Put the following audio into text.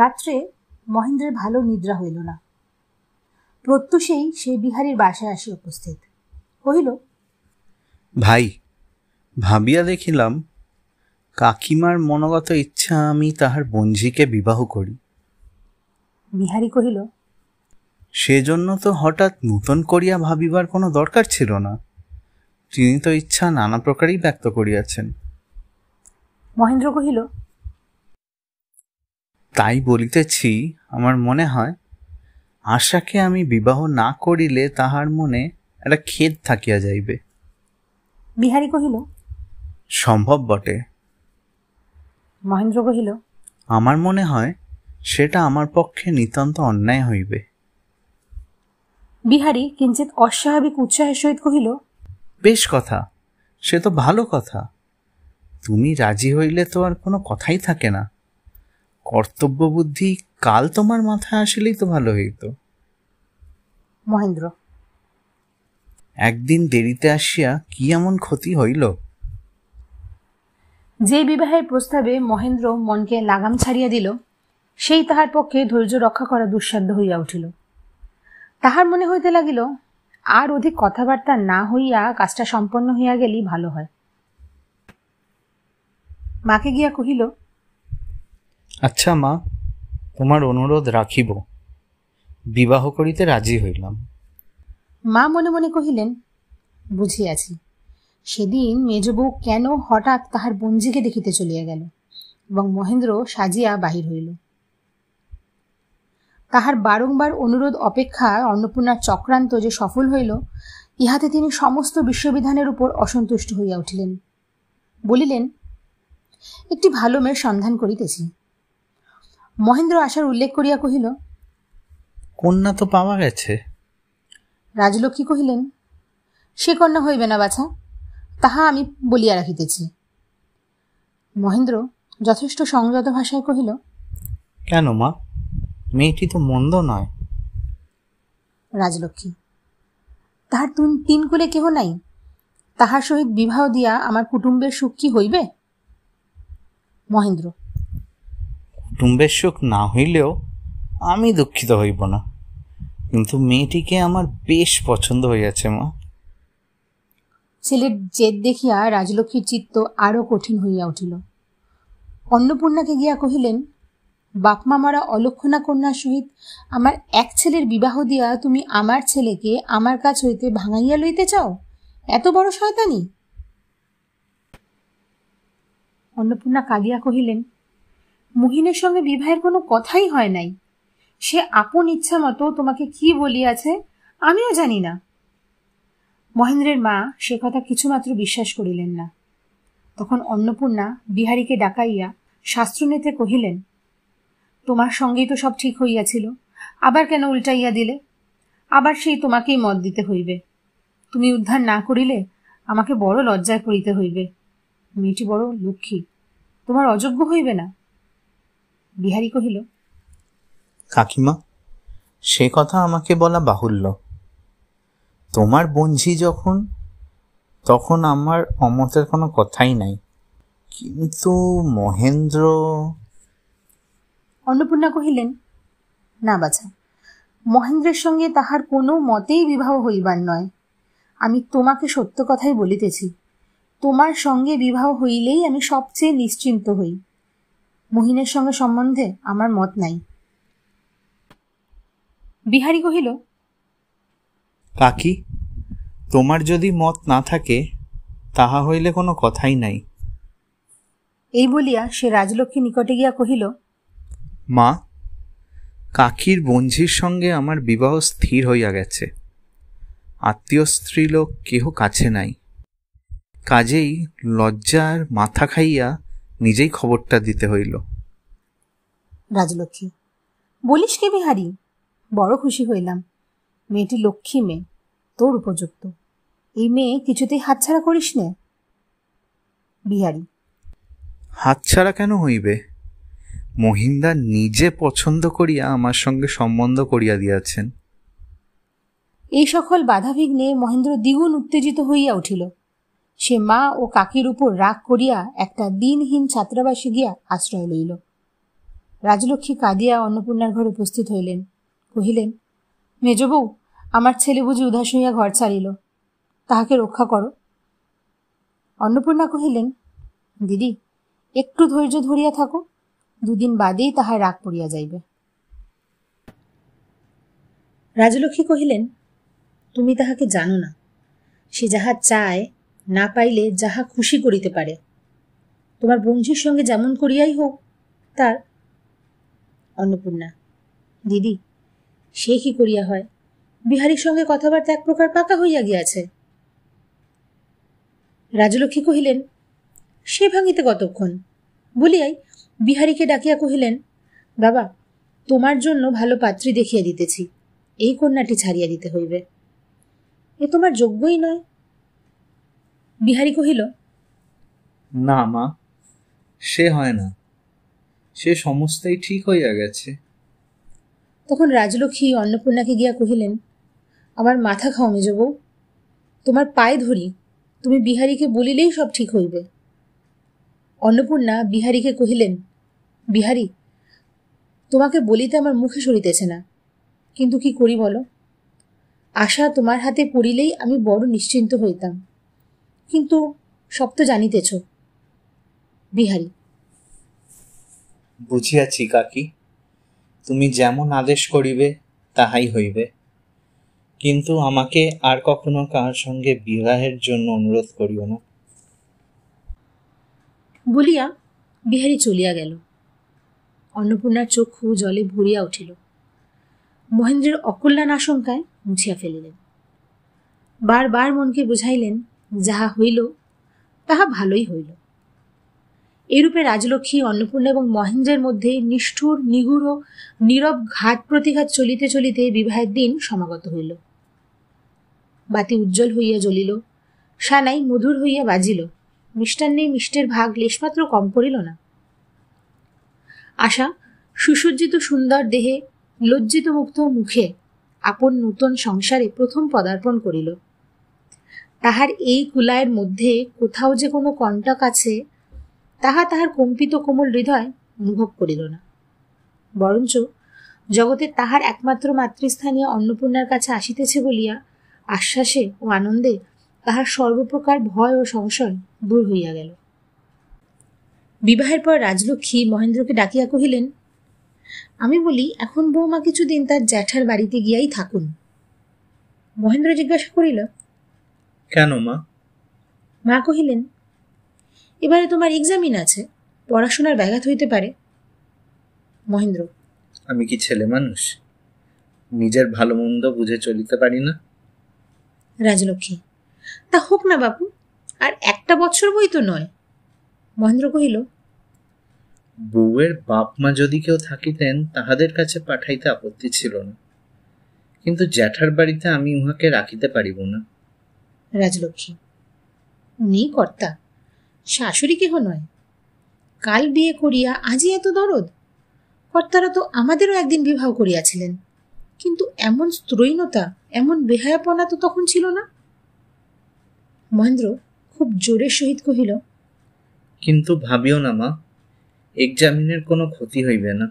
রাত্রে মহেন্দ্রের ভালো নিদ্রা হইল না প্রত্যুষেই সেই বিহারীর বাসায় আসি উপস্থিত কহিল ভাই ভাবিয়া দেখিলাম কাকিমার মনোগত ইচ্ছা আমি তাহার বঞ্জিকে বিবাহ করি বিহারী কহিল সেজন্য তো হঠাৎ নূতন করিয়া ভাবিবার কোনো দরকার ছিল না তিনি তো ইচ্ছা নানা প্রকারই ব্যক্ত করিয়াছেন মহেন্দ্র কহিল তাই বলিতেছি আমার মনে হয় আশাকে আমি বিবাহ না করিলে তাহার মনে একটা খেদ থাকিয়া যাইবে বিহারী কহিল সম্ভব বটে মহেন্দ্র কহিল আমার মনে হয় সেটা আমার পক্ষে নিতান্ত অন্যায় হইবে বিহারী কিঞ্চিত অস্বাভাবিক উৎসাহের সহিত কহিল বেশ কথা সে তো ভালো কথা তুমি রাজি হইলে তো আর কোনো কথাই থাকে না কর্তব্য বুদ্ধি কাল তোমার মাথায় আসলেই তো ভালো হইত মহেন্দ্র একদিন দেরিতে আসিয়া কি এমন ক্ষতি হইল যে বিবাহের প্রস্তাবে মহেন্দ্র মনকে লাগাম ছাড়িয়া দিল সেই তাহার পক্ষে ধৈর্য রক্ষা করা দুঃসাধ্য হইয়া উঠিল তাহার মনে হইতে লাগিল আর অধিক কথাবার্তা না হইয়া কাজটা সম্পন্ন হইয়া গেলেই ভালো হয় মাকে গিয়া কহিল আচ্ছা মা তোমার অনুরোধ রাখিব বিবাহ করিতে রাজি হইলাম মা মনে মনে কহিলেন বুঝিয়াছি সেদিন মেজবউ কেন হঠাৎ তাহার বঞ্জিকে দেখিতে চলিয়া গেল এবং মহেন্দ্র সাজিয়া বাহির হইল তাহার বারংবার অনুরোধ অপেক্ষা অন্নপূর্ণার চক্রান্ত যে সফল হইল ইহাতে তিনি সমস্ত বিশ্ববিধানের উপর অসন্তুষ্ট হইয়া উঠিলেন বলিলেন একটি ভালো মেয়ের সন্ধান করিতেছি মহেন্দ্র আশার উল্লেখ করিয়া কহিল কন্যা তো পাওয়া গেছে রাজলক্ষ্মী কহিলেন সে কন্যা হইবে না বাছা তাহা আমি বলিয়া রাখিতেছি মহেন্দ্র যথেষ্ট সংযত ভাষায় কহিল কেন মা মেয়েটি তো মন্দ নয় রাজলক্ষ্মী তাহার তুমি তিন কুলে কেহ নাই তাহার সহিত বিবাহ দিয়া আমার কুটুম্বের সুখ কি হইবে মহেন্দ্র কুটুম্বের সুখ না হইলেও আমি দুঃখিত হইব না কিন্তু মেয়েটিকে আমার বেশ পছন্দ হইয়াছে মা ছেলের জেদ দেখিয়া রাজলক্ষ্মীর চিত্ত আরও কঠিন হইয়া উঠিল অন্নপূর্ণাকে গিয়া কহিলেন বাপমামারা অলক্ষণা কন্যার সহিত আমার এক ছেলের বিবাহ দিয়া তুমি আমার ছেলেকে আমার কাছ হইতে ভাঙাইয়া লইতে চাও এত বড় শয়তানি অন্নপূর্ণা কাঁদিয়া কহিলেন মহিনের সঙ্গে বিবাহের কোনো কথাই হয় নাই সে আপন ইচ্ছা মতো তোমাকে কি বলিয়াছে আমিও জানি না মহেন্দ্রের মা সে কথা কিছুমাত্র বিশ্বাস করিলেন না তখন অন্নপূর্ণা বিহারীকে ডাকাইয়া শাস্ত্রনেতে কহিলেন তোমার সঙ্গেই তো সব ঠিক হইয়াছিল আবার কেন উল্টাইয়া দিলে আবার সেই তোমাকেই মত দিতে হইবে তুমি উদ্ধার না করিলে আমাকে বড় লজ্জায় পড়িতে হইবে মেয়েটি বড় লক্ষ্মী তোমার অযোগ্য হইবে না বিহারী কহিল কাকিমা সে কথা আমাকে বলা বাহুল্য তোমার বঞ্ঝি যখন তখন আমার অমতের কোনো কথাই নাই কিন্তু মহেন্দ্র অন্নপূর্ণা কহিলেন না বাছা মহেন্দ্রের সঙ্গে তাহার কোনো মতেই বিবাহ হইবার নয় আমি তোমাকে সত্য কথাই বলিতেছি তোমার সঙ্গে বিবাহ হইলেই আমি সবচেয়ে নিশ্চিন্ত হই মহিনের সঙ্গে সম্বন্ধে আমার মত নাই বিহারী কহিল কাকি তোমার যদি মত না থাকে তাহা হইলে কোনো কথাই নাই এই বলিয়া সে রাজলক্ষ্মী নিকটে গিয়া কহিল মা কাকির বঞ্জির সঙ্গে আমার বিবাহ স্থির হইয়া গেছে আত্মীয় স্ত্রীলোক কেহ কাছে নাই কাজেই লজ্জার মাথা খাইয়া নিজেই খবরটা দিতে হইল রাজলক্ষ্মী বলিস কি বিহারি বড় খুশি হইলাম মেয়েটি লক্ষ্মী মেয়ে তোর উপযুক্ত এই মেয়ে কিছুতেই হাতছাড়া করিস নে বিহারি হাতছাড়া কেন হইবে মহিন্দা নিজে পছন্দ করিয়া আমার সঙ্গে সম্বন্ধ করিয়া দিয়াছেন এই সকল বাধা বিঘ্নে মহেন্দ্র দ্বিগুণ উত্তেজিত হইয়া উঠিল সে মা ও কাকির উপর রাগ করিয়া একটা দিনহীন ছাত্রাবাসে গিয়া আশ্রয় লইল রাজলক্ষ্মী কাঁদিয়া অন্নপূর্ণার ঘরে উপস্থিত হইলেন কহিলেন মেজবউ আমার ছেলে বুঝি উদাস হইয়া ঘর ছাড়িল তাহাকে রক্ষা করো অন্নপূর্ণা কহিলেন দিদি একটু ধৈর্য ধরিয়া থাকো দুদিন বাদেই তাহার রাগ পড়িয়া যাইবে রাজলক্ষ্মী কহিলেন তুমি তাহাকে জানো না সে যাহা চায় না পাইলে যাহা খুশি করিতে পারে তোমার বন্ধুর সঙ্গে যেমন করিয়াই হোক তার অন্নপূর্ণা দিদি সে কি করিয়া হয় বিহারীর সঙ্গে কথাবার্তা এক প্রকার পাকা হইয়া গিয়াছে রাজলক্ষ্মী কহিলেন সে ভাঙিতে কতক্ষণ বলিয়াই বিহারীকে ডাকিয়া কহিলেন বাবা তোমার জন্য ভালো পাত্রী দেখিয়া দিতেছি এই কন্যাটি ছাড়িয়া দিতে হইবে এ তোমার যোগ্যই নয় বিহারী কহিল না মা সে হয় না সে সমস্তই ঠিক হইয়া গেছে তখন রাজলক্ষ্মী অন্নপূর্ণাকে গিয়া কহিলেন আমার মাথা খাও মেজবউ তোমার পায়ে ধরি তুমি বিহারীকে বলিলেই সব ঠিক হইবে অন্নপূর্ণা বিহারীকে কহিলেন বিহারী তোমাকে বলিতে আমার মুখে সরিতেছে না কিন্তু কি করি বলো আশা তোমার হাতে পড়িলেই আমি বড় নিশ্চিন্ত হইতাম কিন্তু সব তো জানিতেছ বিহারি বুঝিয়াছি কাকি তুমি যেমন আদেশ করিবে তাহাই হইবে কিন্তু আমাকে আর কখনো কার সঙ্গে বিবাহের জন্য অনুরোধ করিও না বলিয়া বিহারি চলিয়া গেল অন্নপূর্ণার চক্ষু জলে ভরিয়া উঠিল মহেন্দ্রের অকল্যাণ আশঙ্কায় মুছিয়া ফেলিলেন বারবার মনকে বুঝাইলেন যাহা হইল তাহা ভালোই হইল এরূপে রাজলক্ষ্মী অন্নপূর্ণা এবং মহেন্দ্রের মধ্যে নিষ্ঠুর নিগুড় নীরব ঘাত প্রতিঘাত চলিতে চলিতে বিবাহের দিন সমাগত হইল বাতি উজ্জ্বল হইয়া জ্বলিল সানাই মধুর হইয়া বাজিল মিষ্টান্নে মিষ্টের ভাগ লেশমাত্র কম পড়িল না আশা সুসজ্জিত সুন্দর দেহে লজ্জিত মুক্ত মুখে আপন নূতন সংসারে প্রথম পদার্পণ করিল তাহার এই কুলায়ের মধ্যে কোথাও যে কোনো কণ্টক আছে তাহা তাহার কম্পিত কোমল হৃদয় অনুভব করিল না বরঞ্চ জগতে তাহার একমাত্র মাতৃস্থানীয় অন্নপূর্ণার কাছে আসিতেছে বলিয়া আশ্বাসে ও আনন্দে তাহার সর্বপ্রকার ভয় ও সংশয় দূর হইয়া গেল বিবাহের পর রাজলক্ষ্মী মহেন্দ্রকে ডাকিয়া কহিলেন আমি বলি এখন বৌমা কিছুদিন তার জ্যাঠার বাড়িতে গিয়াই থাকুন মহেন্দ্র জিজ্ঞাসা করিল কেন মা মা কহিলেন এবারে তোমার এক্সামিন আছে পড়াশোনার ব্যাঘাত হইতে পারে মহেন্দ্র আমি কি ছেলে মানুষ নিজের ভালো মন্দ বুঝে চলিতে পারি না রাজলক্ষ্মী তা হোক না বাপু আর একটা বছর বই তো নয় মহেন্দ্র কহিল বউয়ের বাপ মা যদি কেউ থাকিতেন তাহাদের কাছে পাঠাইতে আপত্তি ছিল না কিন্তু জ্যাঠার বাড়িতে আমি উহাকে রাখিতে পারিব না রাজলক্ষ্মী উনি কর্তা শাশুড়ি কেহ নয় কাল বিয়ে করিয়া আজই এত দরদ কর্তারা তো আমাদেরও একদিন বিবাহ করিয়াছিলেন কিন্তু এমন স্ত্রৈনতা এমন বেহায়াপনা তো তখন ছিল না মহেন্দ্র খুব জোরের সহিত কহিল কিন্তু ভাবিও না মা এক্সামিনের কোনো ক্ষতি হইবে না